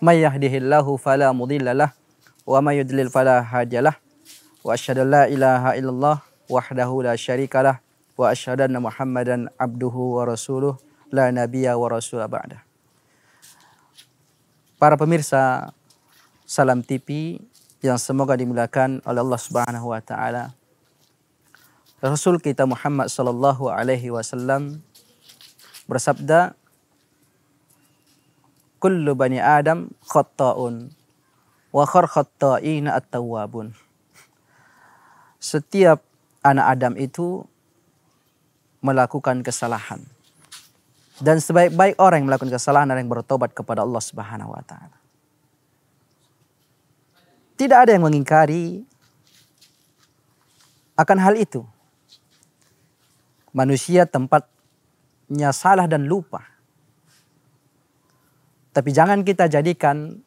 may yahdihillahu fala mudhillalah wa may yudlil fala hadiyalah wa asyhadu la ilaha illallah wahdahu la syarikalah wa asyhadu anna muhammadan abduhu wa rasuluh la nabiyya wa rasula ba'da Para pemirsa Salam TV yang semoga dimuliakan oleh Allah Subhanahu wa taala. Rasul kita Muhammad sallallahu alaihi wasallam bersabda kullu bani adam khatta'un wa khar khatta'ina at-tawwabun. Setiap anak Adam itu melakukan kesalahan. Dan sebaik-baik orang yang melakukan kesalahan adalah yang bertobat kepada Allah Subhanahu wa taala. Tidak ada yang mengingkari akan hal itu. Manusia tempatnya salah dan lupa. Tapi jangan kita jadikan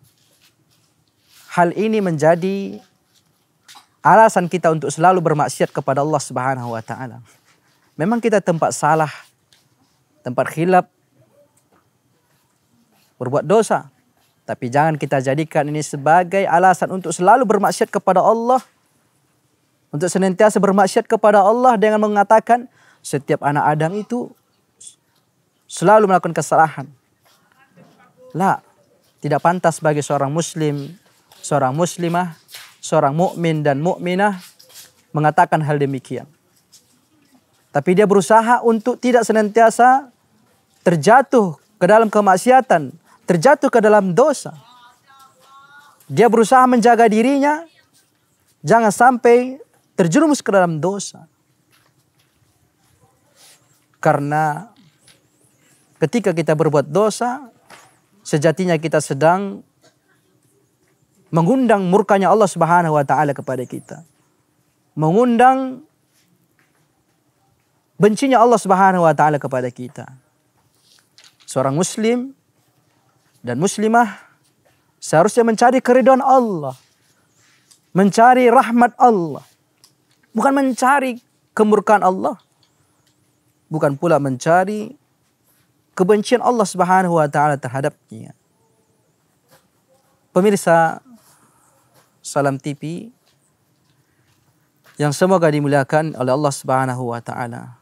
hal ini menjadi alasan kita untuk selalu bermaksiat kepada Allah Subhanahu wa taala. Memang kita tempat salah, tempat khilaf, berbuat dosa. Tapi jangan kita jadikan ini sebagai alasan untuk selalu bermaksiat kepada Allah. Untuk senantiasa bermaksiat kepada Allah dengan mengatakan setiap anak Adam itu selalu melakukan kesalahan. La, tidak pantas bagi seorang muslim, seorang muslimah, seorang mukmin dan mukminah mengatakan hal demikian. Tapi dia berusaha untuk tidak senantiasa terjatuh ke dalam kemaksiatan, terjatuh ke dalam dosa. Dia berusaha menjaga dirinya jangan sampai terjerumus ke dalam dosa. Karena ketika kita berbuat dosa, sejatinya kita sedang mengundang murkanya Allah Subhanahu wa taala kepada kita. Mengundang bencinya Allah Subhanahu wa taala kepada kita. Seorang muslim dan muslimah seharusnya mencari keriduan Allah, mencari rahmat Allah, bukan mencari kemurkaan Allah, bukan pula mencari kebencian Allah Subhanahu wa taala terhadapnya. Pemirsa Salam TV yang semoga dimuliakan oleh Allah Subhanahu wa taala.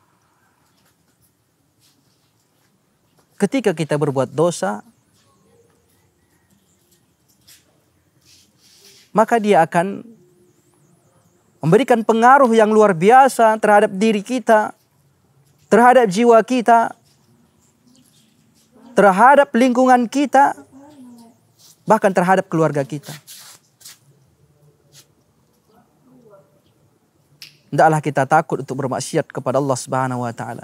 Ketika kita berbuat dosa, maka dia akan memberikan pengaruh yang luar biasa terhadap diri kita, terhadap jiwa kita, terhadap lingkungan kita, bahkan terhadap keluarga kita. Tidaklah kita takut untuk bermaksiat kepada Allah Subhanahu wa taala.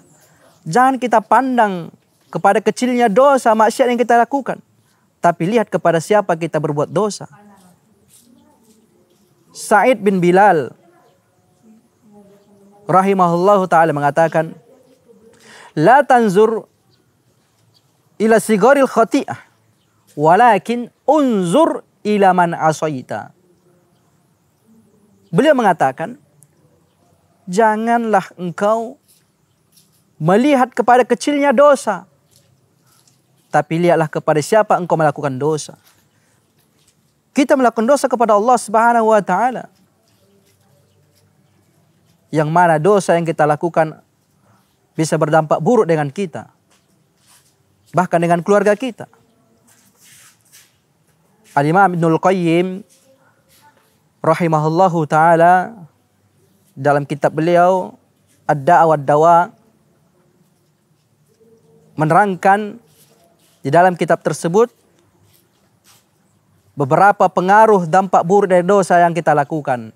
Jangan kita pandang kepada kecilnya dosa maksiat yang kita lakukan, tapi lihat kepada siapa kita berbuat dosa. Said bin Bilal rahimahullahu taala mengatakan, "La tanzur ila sigaril khati'ah walakin unzur ila man asaita. Beliau mengatakan, janganlah engkau melihat kepada kecilnya dosa. Tapi lihatlah kepada siapa engkau melakukan dosa. Kita melakukan dosa kepada Allah Subhanahu wa taala. Yang mana dosa yang kita lakukan bisa berdampak buruk dengan kita bahkan dengan keluarga kita. Al-Imam Ibnul Qayyim rahimahullahu taala dalam kitab beliau Ad-Da'wa dawa menerangkan di dalam kitab tersebut beberapa pengaruh dampak buruk dari dosa yang kita lakukan.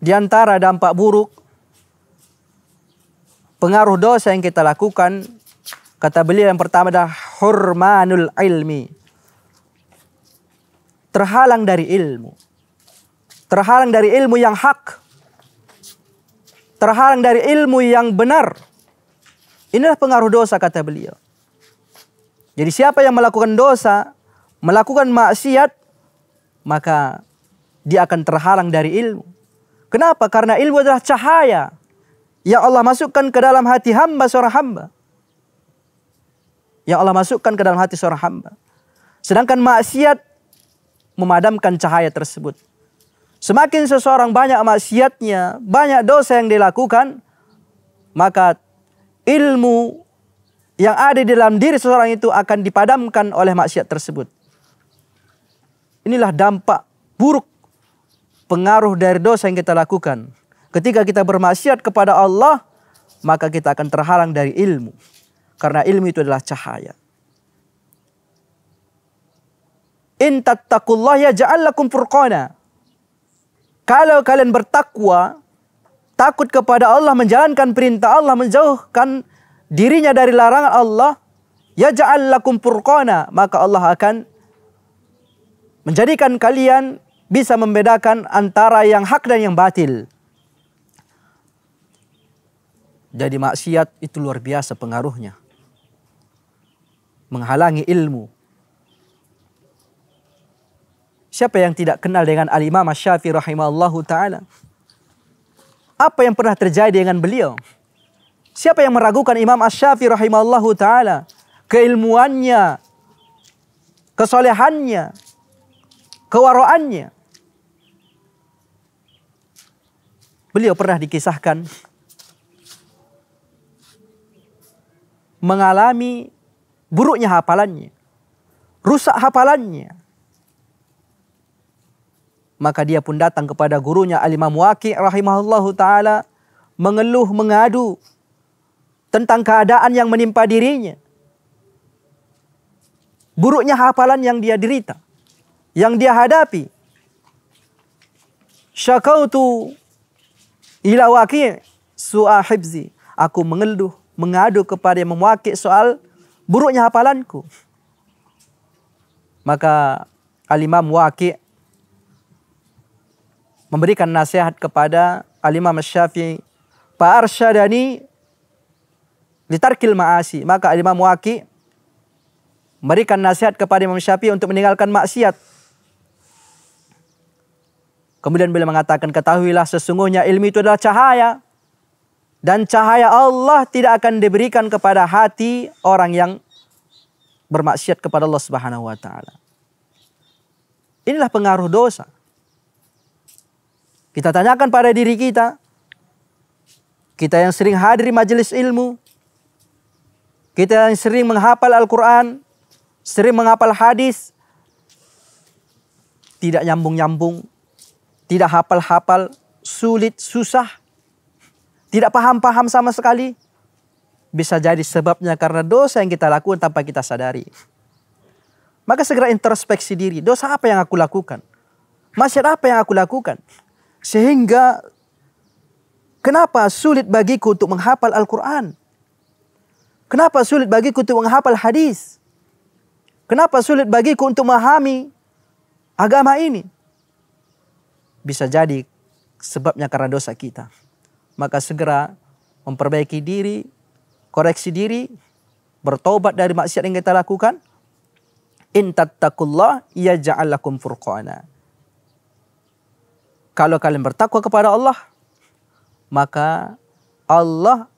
Di antara dampak buruk pengaruh dosa yang kita lakukan kata beliau yang pertama adalah hurmanul ilmi terhalang dari ilmu terhalang dari ilmu yang hak terhalang dari ilmu yang benar inilah pengaruh dosa kata beliau jadi siapa yang melakukan dosa melakukan maksiat maka dia akan terhalang dari ilmu kenapa karena ilmu adalah cahaya yang Allah masukkan ke dalam hati hamba seorang hamba. Ya Allah masukkan ke dalam hati seorang hamba. Sedangkan maksiat memadamkan cahaya tersebut. Semakin seseorang banyak maksiatnya, banyak dosa yang dilakukan, maka ilmu yang ada di dalam diri seseorang itu akan dipadamkan oleh maksiat tersebut. Inilah dampak buruk pengaruh dari dosa yang kita lakukan. Ketika kita bermaksiat kepada Allah, maka kita akan terhalang dari ilmu. Karena ilmu itu adalah cahaya. In tattakullah ya ja'allakum furqana. Kalau kalian bertakwa, takut kepada Allah, menjalankan perintah Allah, menjauhkan dirinya dari larangan Allah, ya ja'allakum furqana, maka Allah akan menjadikan kalian bisa membedakan antara yang hak dan yang batil. Jadi maksiat itu luar biasa pengaruhnya. Menghalangi ilmu. Siapa yang tidak kenal dengan Al-Imam Syafi'i rahimahullahu taala? Apa yang pernah terjadi dengan beliau? Siapa yang meragukan Imam syafii rahimahullahu taala? Keilmuannya, kesolehannya, kewaraannya. Beliau pernah dikisahkan mengalami buruknya hafalannya, rusak hafalannya. Maka dia pun datang kepada gurunya Al-Imam Waqi' rahimahullahu taala mengeluh mengadu tentang keadaan yang menimpa dirinya. Buruknya hafalan yang dia derita, yang dia hadapi. Syakautu ila waqi' Aku mengeluh mengadu kepada yang memwakil soal buruknya hafalanku. Maka Al-Imam Waqi memberikan nasihat kepada Al-Imam Syafi'i, "Fa arsyadani litarkil ma'asi." Maka Al-Imam Waqi memberikan nasihat kepada Imam Syafi'i untuk meninggalkan maksiat. Kemudian beliau mengatakan, "Ketahuilah sesungguhnya ilmu itu adalah cahaya." Dan cahaya Allah tidak akan diberikan kepada hati orang yang bermaksiat kepada Allah Subhanahu wa taala. Inilah pengaruh dosa. Kita tanyakan pada diri kita. Kita yang sering hadir di majelis ilmu. Kita yang sering menghafal Al-Quran. Sering menghafal hadis. Tidak nyambung-nyambung. Tidak hafal-hafal. Sulit, susah tidak paham-paham sama sekali, bisa jadi sebabnya karena dosa yang kita lakukan tanpa kita sadari. Maka segera introspeksi diri, dosa apa yang aku lakukan? masyarakat apa yang aku lakukan? Sehingga kenapa sulit bagiku untuk menghafal Al-Quran? Kenapa sulit bagiku untuk menghafal hadis? Kenapa sulit bagiku untuk memahami agama ini? Bisa jadi sebabnya karena dosa kita maka segera memperbaiki diri, koreksi diri, bertobat dari maksiat yang kita lakukan. In tattaqullah ya ja'alakum furqana. Kalau kalian bertakwa kepada Allah, maka Allah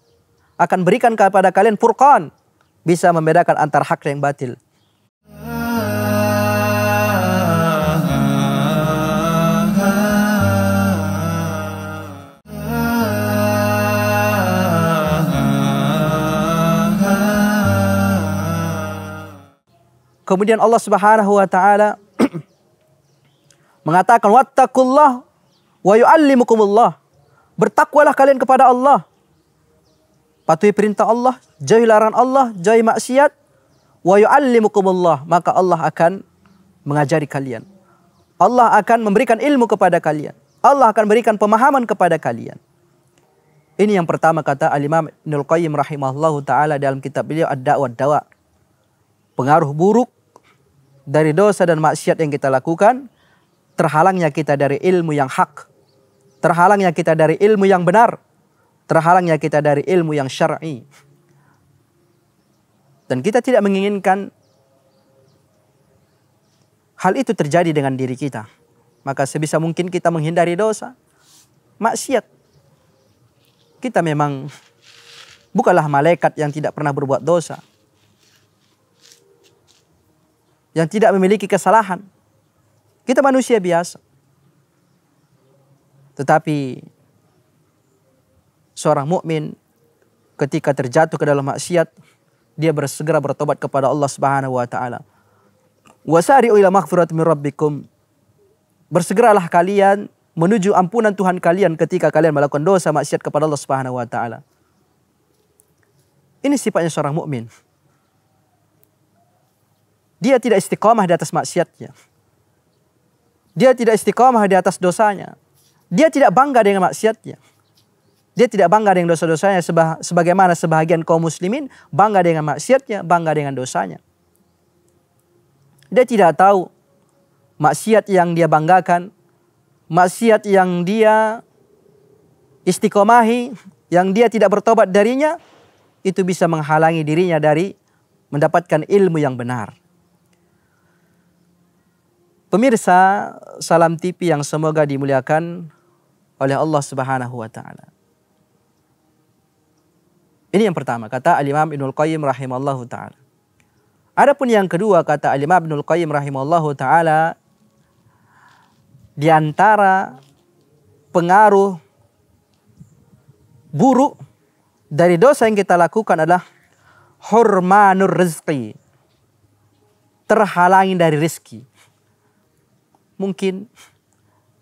akan berikan kepada kalian furqan, bisa membedakan antara hak dan batil. Kemudian Allah Subhanahu wa taala mengatakan wattaqullah wa yuallimukumullah. Bertakwalah kalian kepada Allah. Patuhi perintah Allah, jauhi larangan Allah, jauhi maksiat. Wa yuallimukumullah, maka Allah akan mengajari kalian. Allah akan memberikan ilmu kepada kalian. Allah akan berikan pemahaman kepada kalian. Ini yang pertama kata Al-Imam Ibnul Qayyim rahimahullahu taala dalam kitab beliau Ad-Da'wa Dawa. Pengaruh buruk dari dosa dan maksiat yang kita lakukan, terhalangnya kita dari ilmu yang hak, terhalangnya kita dari ilmu yang benar, terhalangnya kita dari ilmu yang syar'i. Dan kita tidak menginginkan hal itu terjadi dengan diri kita. Maka sebisa mungkin kita menghindari dosa, maksiat. Kita memang bukanlah malaikat yang tidak pernah berbuat dosa yang tidak memiliki kesalahan. Kita manusia biasa. Tetapi seorang mukmin ketika terjatuh ke dalam maksiat, dia bersegera bertobat kepada Allah Subhanahu wa taala. Wasari'u ila maghfirati min rabbikum. Bersegeralah kalian menuju ampunan Tuhan kalian ketika kalian melakukan dosa maksiat kepada Allah Subhanahu wa taala. Ini sifatnya seorang mukmin. Dia tidak istiqomah di atas maksiatnya. Dia tidak istiqomah di atas dosanya. Dia tidak bangga dengan maksiatnya. Dia tidak bangga dengan dosa-dosanya sebagaimana sebagian kaum muslimin bangga dengan maksiatnya, bangga dengan dosanya. Dia tidak tahu maksiat yang dia banggakan, maksiat yang dia istiqomahi, yang dia tidak bertobat darinya, itu bisa menghalangi dirinya dari mendapatkan ilmu yang benar. Pemirsa Salam TV yang semoga dimuliakan oleh Allah Subhanahu wa taala. Ini yang pertama kata Al-Imam Ibnu Al-Qayyim rahimallahu taala. Adapun yang kedua kata Al-Imam Ibnu Al-Qayyim rahimallahu taala di antara pengaruh buruk dari dosa yang kita lakukan adalah hurmanur rezeki. Terhalangi dari rezeki Mungkin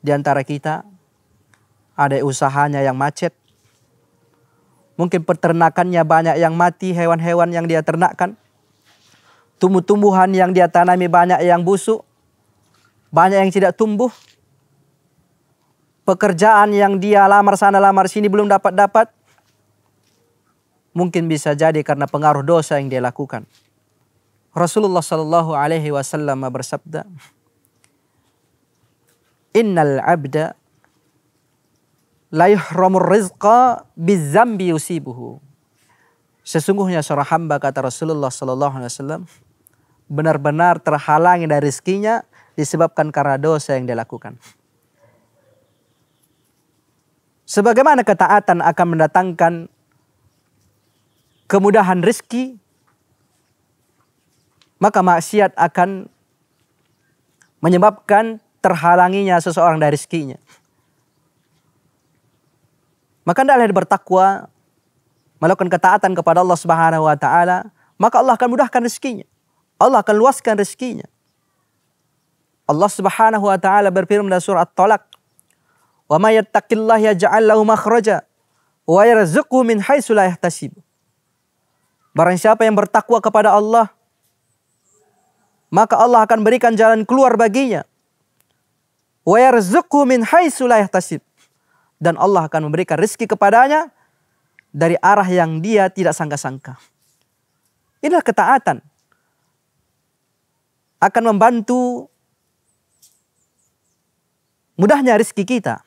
di antara kita ada usahanya yang macet. Mungkin peternakannya banyak yang mati, hewan-hewan yang dia ternakkan. Tumbuh-tumbuhan yang dia tanami banyak yang busuk. Banyak yang tidak tumbuh. Pekerjaan yang dia lamar sana lamar sini belum dapat-dapat. Mungkin bisa jadi karena pengaruh dosa yang dia lakukan. Rasulullah Shallallahu Alaihi Wasallam bersabda, innal abda la yuhramur rizqa bizambi yusibuhu. Sesungguhnya seorang hamba kata Rasulullah sallallahu alaihi wasallam benar-benar terhalangi dari rezekinya disebabkan karena dosa yang dia lakukan. Sebagaimana ketaatan akan mendatangkan kemudahan rizki, maka maksiat akan menyebabkan terhalanginya seseorang dari rezekinya. Maka hendaklah bertakwa, melakukan ketaatan kepada Allah Subhanahu wa taala, maka Allah akan mudahkan rezekinya. Allah akan luaskan rezekinya. Allah Subhanahu wa taala berfirman dalam surat At-Talaq, "Wa may yattaqillaha yaj'al lahu makhraja wa yarzuqhu min haitsu la yahtasib." Barang siapa yang bertakwa kepada Allah, maka Allah akan berikan jalan keluar baginya Wa yarzuqhu min haitsu la Dan Allah akan memberikan rezeki kepadanya dari arah yang dia tidak sangka-sangka. Inilah ketaatan. Akan membantu mudahnya rezeki kita.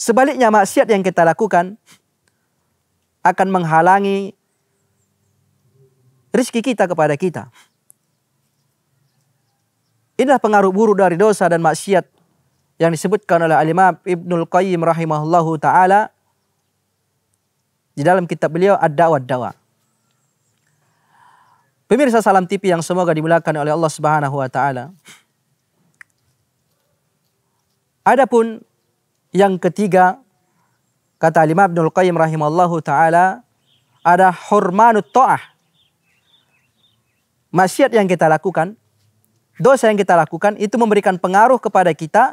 Sebaliknya maksiat yang kita lakukan akan menghalangi rezeki kita kepada kita. Inilah pengaruh buruk dari dosa dan maksiat yang disebutkan oleh Al-Imam Ibnul Qayyim rahimahullahu taala di dalam kitab beliau Ad-Da'wah Dawa. Pemirsa Salam TV yang semoga dimulakan oleh Allah Subhanahu wa taala. Adapun yang ketiga kata Imam Ibnul Qayyim rahimahullahu taala ada hurmanut ta'ah. Maksiat yang kita lakukan dosa yang kita lakukan itu memberikan pengaruh kepada kita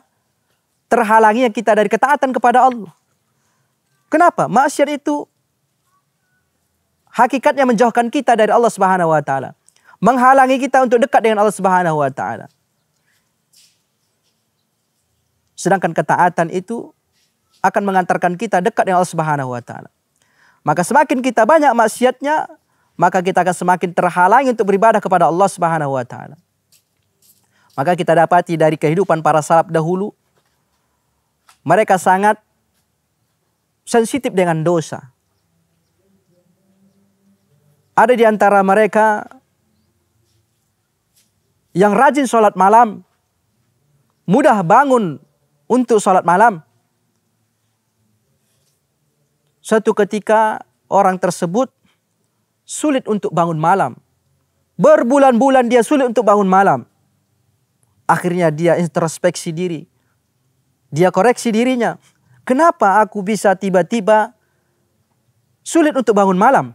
terhalangi yang kita dari ketaatan kepada Allah. Kenapa? Maksiat itu hakikatnya menjauhkan kita dari Allah Subhanahu wa taala. Menghalangi kita untuk dekat dengan Allah Subhanahu wa taala. Sedangkan ketaatan itu akan mengantarkan kita dekat dengan Allah Subhanahu wa taala. Maka semakin kita banyak maksiatnya, maka kita akan semakin terhalangi untuk beribadah kepada Allah Subhanahu wa taala. Maka kita dapati dari kehidupan para salaf dahulu, mereka sangat sensitif dengan dosa. Ada di antara mereka yang rajin sholat malam, mudah bangun untuk sholat malam. Suatu ketika orang tersebut sulit untuk bangun malam. Berbulan-bulan dia sulit untuk bangun malam. Akhirnya dia introspeksi diri. Dia koreksi dirinya. Kenapa aku bisa tiba-tiba sulit untuk bangun malam?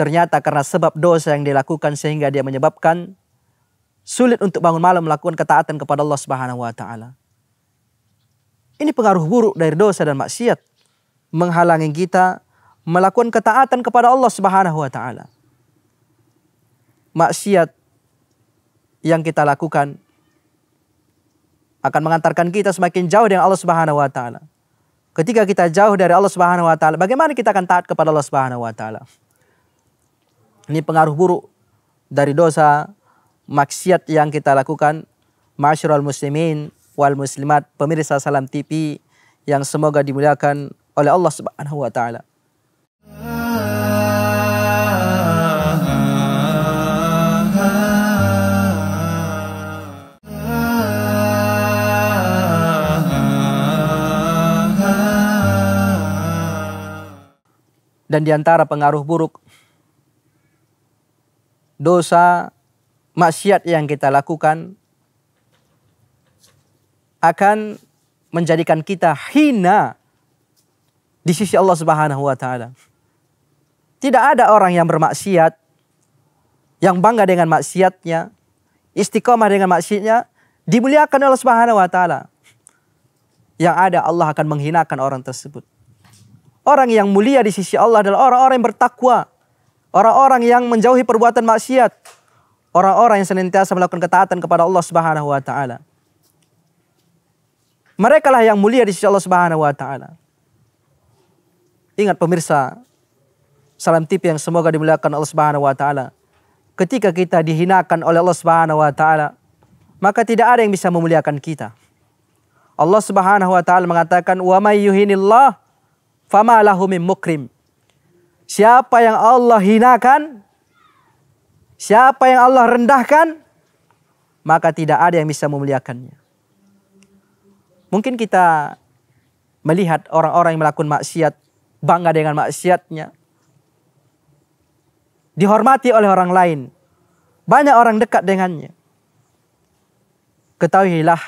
Ternyata karena sebab dosa yang dilakukan sehingga dia menyebabkan sulit untuk bangun malam melakukan ketaatan kepada Allah Subhanahu wa taala. Ini pengaruh buruk dari dosa dan maksiat menghalangi kita melakukan ketaatan kepada Allah Subhanahu wa taala. Maksiat yang kita lakukan akan mengantarkan kita semakin jauh dengan Allah Subhanahu wa taala. Ketika kita jauh dari Allah Subhanahu wa taala, bagaimana kita akan taat kepada Allah Subhanahu wa taala? Ini pengaruh buruk dari dosa maksiat yang kita lakukan masyrul muslimin wal muslimat pemirsa Salam TV yang semoga dimuliakan oleh Allah Subhanahu wa taala. Dan diantara pengaruh buruk dosa maksiat yang kita lakukan akan menjadikan kita hina di sisi Allah Subhanahu wa taala. Tidak ada orang yang bermaksiat yang bangga dengan maksiatnya, istiqomah dengan maksiatnya dimuliakan oleh Allah Subhanahu wa taala. Yang ada Allah akan menghinakan orang tersebut. Orang yang mulia di sisi Allah adalah orang-orang yang bertakwa. Orang-orang yang menjauhi perbuatan maksiat. Orang-orang yang senantiasa melakukan ketaatan kepada Allah Subhanahu wa taala. Mereka lah yang mulia di sisi Allah Subhanahu wa taala. Ingat pemirsa, salam tip yang semoga dimuliakan Allah Subhanahu wa taala. Ketika kita dihinakan oleh Allah Subhanahu wa taala, maka tidak ada yang bisa memuliakan kita. Allah Subhanahu wa taala mengatakan, "Wa may yuhinillah fama lahu mukrim. Siapa yang Allah hinakan, siapa yang Allah rendahkan, maka tidak ada yang bisa memuliakannya. Mungkin kita melihat orang-orang yang melakukan maksiat, bangga dengan maksiatnya, dihormati oleh orang lain. Banyak orang dekat dengannya. Ketahuilah,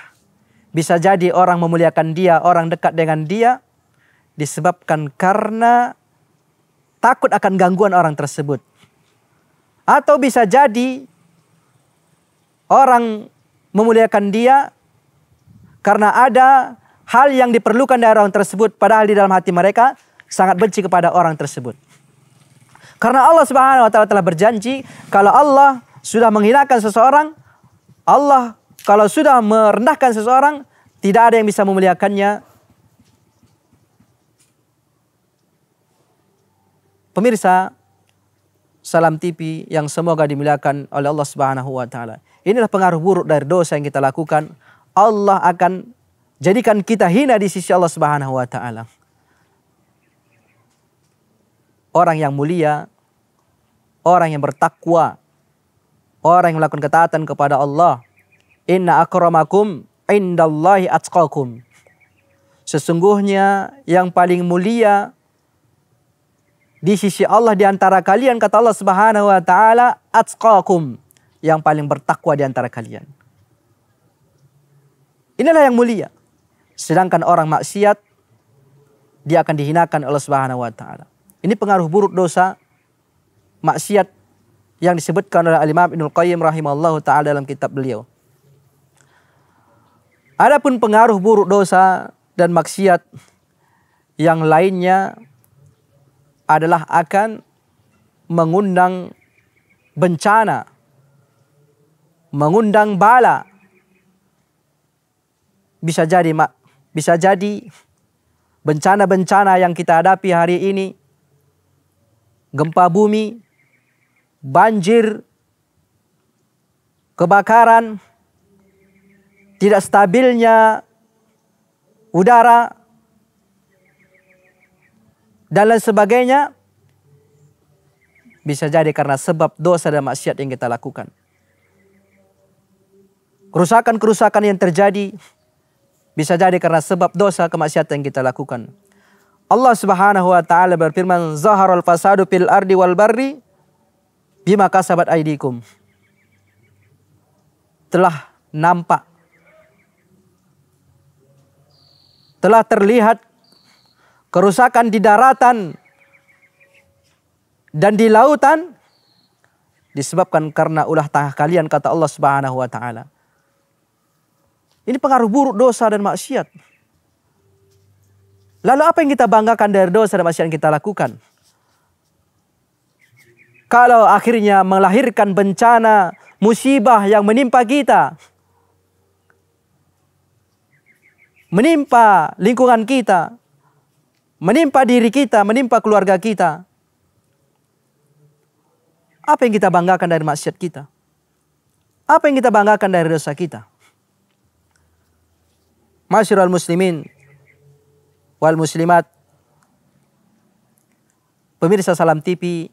bisa jadi orang memuliakan dia, orang dekat dengan dia, disebabkan karena takut akan gangguan orang tersebut. Atau bisa jadi orang memuliakan dia karena ada hal yang diperlukan dari orang tersebut padahal di dalam hati mereka sangat benci kepada orang tersebut. Karena Allah Subhanahu wa taala telah berjanji kalau Allah sudah menghinakan seseorang, Allah kalau sudah merendahkan seseorang tidak ada yang bisa memuliakannya Pemirsa Salam TV yang semoga dimuliakan oleh Allah Subhanahu wa taala. Inilah pengaruh buruk dari dosa yang kita lakukan. Allah akan jadikan kita hina di sisi Allah Subhanahu wa taala. Orang yang mulia, orang yang bertakwa, orang yang melakukan ketaatan kepada Allah. Inna akramakum indallahi atqakum. Sesungguhnya yang paling mulia di sisi Allah di antara kalian kata Allah Subhanahu wa taala atqakum yang paling bertakwa di antara kalian. Inilah yang mulia. Sedangkan orang maksiat dia akan dihinakan oleh Subhanahu wa taala. Ini pengaruh buruk dosa maksiat yang disebutkan oleh Al-Imam Ibnu Qayyim rahimallahu taala dalam kitab beliau. Adapun pengaruh buruk dosa dan maksiat yang lainnya adalah akan mengundang bencana, mengundang bala. Bisa jadi, Mak. Bisa jadi bencana-bencana yang kita hadapi hari ini, gempa bumi, banjir, kebakaran, tidak stabilnya udara, dan lain sebagainya. Bisa jadi karena sebab dosa dan maksiat yang kita lakukan. Kerusakan-kerusakan yang terjadi bisa jadi karena sebab dosa kemaksiatan yang kita lakukan. Allah Subhanahu wa taala berfirman, "Zaharul fasadu fil ardi wal barri bima kasabat aidikum." Telah nampak telah terlihat kerusakan di daratan dan di lautan disebabkan karena ulah tangan kalian kata Allah Subhanahu wa taala. Ini pengaruh buruk dosa dan maksiat. Lalu apa yang kita banggakan dari dosa dan maksiat yang kita lakukan? Kalau akhirnya melahirkan bencana, musibah yang menimpa kita, menimpa lingkungan kita, menimpa diri kita, menimpa keluarga kita. Apa yang kita banggakan dari maksiat kita? Apa yang kita banggakan dari dosa kita? Masyurul muslimin wal muslimat pemirsa Salam TV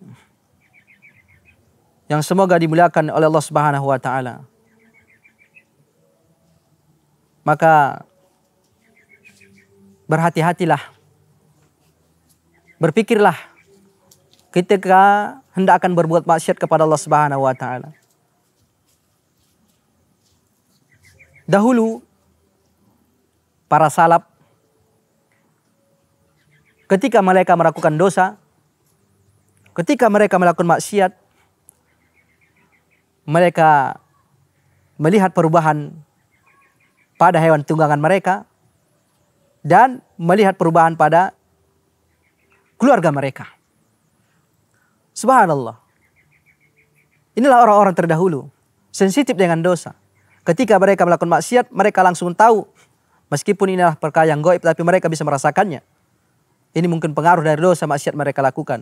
yang semoga dimuliakan oleh Allah Subhanahu wa taala. Maka berhati-hatilah Berpikirlah ketika hendak akan berbuat maksiat kepada Allah Subhanahu wa taala. Dahulu para salaf ketika mereka melakukan dosa, ketika mereka melakukan maksiat, mereka melihat perubahan pada hewan tunggangan mereka dan melihat perubahan pada keluarga mereka. Subhanallah. Inilah orang-orang terdahulu. Sensitif dengan dosa. Ketika mereka melakukan maksiat, mereka langsung tahu. Meskipun inilah perkara yang goib, tapi mereka bisa merasakannya. Ini mungkin pengaruh dari dosa maksiat mereka lakukan.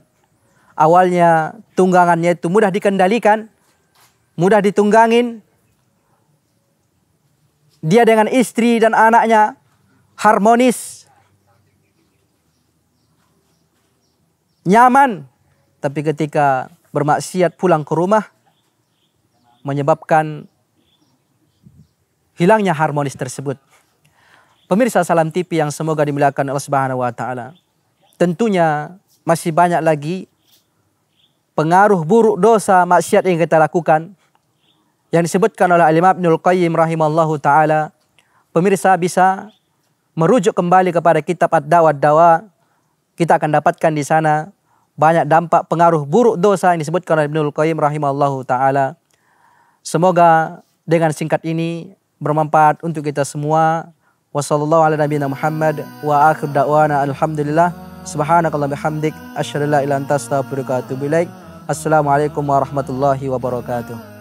Awalnya tunggangannya itu mudah dikendalikan. Mudah ditunggangin. Dia dengan istri dan anaknya harmonis nyaman. Tapi ketika bermaksiat pulang ke rumah menyebabkan hilangnya harmonis tersebut. Pemirsa Salam TV yang semoga dimuliakan Allah Subhanahu wa taala. Tentunya masih banyak lagi pengaruh buruk dosa maksiat yang kita lakukan yang disebutkan oleh Alim Ibnul Qayyim rahimallahu taala. Pemirsa bisa merujuk kembali kepada kitab Ad-Dawa Dawa kita akan dapatkan di sana banyak dampak pengaruh buruk dosa yang disebutkan oleh Ibnul Qayyim rahimallahu taala. Semoga dengan singkat ini bermanfaat untuk kita semua. Wassallallahu ala nabiyina Muhammad wa akhir da'wana alhamdulillah. Subhanakallah bihamdik asyhadu la ilaha illa Assalamualaikum warahmatullahi wabarakatuh.